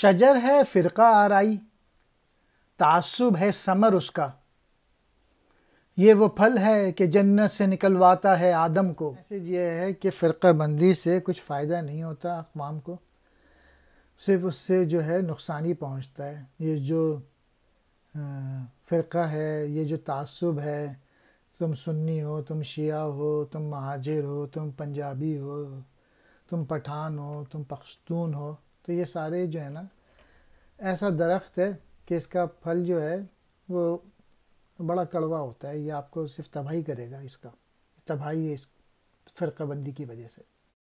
शजर है फ़िरका आराई तासुब है समर उसका ये वो फल है कि जन्नत से निकलवाता है आदम को मैसेज ये है कि फ़िरका बंदी से कुछ फ़ायदा नहीं होता अकवाम को सिर्फ उससे जो है नुकसान ही पहुँचता है ये जो फ़िरका है ये जो तासुब है तुम सुन्नी हो तुम शिया हो तुम महाजिर हो तुम पंजाबी हो तुम पठान हो तुम पख्तून हो तो ये सारे जो है ना ऐसा दरख्त है कि इसका फल जो है वो बड़ा कड़वा होता है ये आपको सिर्फ तबाही करेगा इसका तबाही है इस फ़िरकाबंदी की वजह से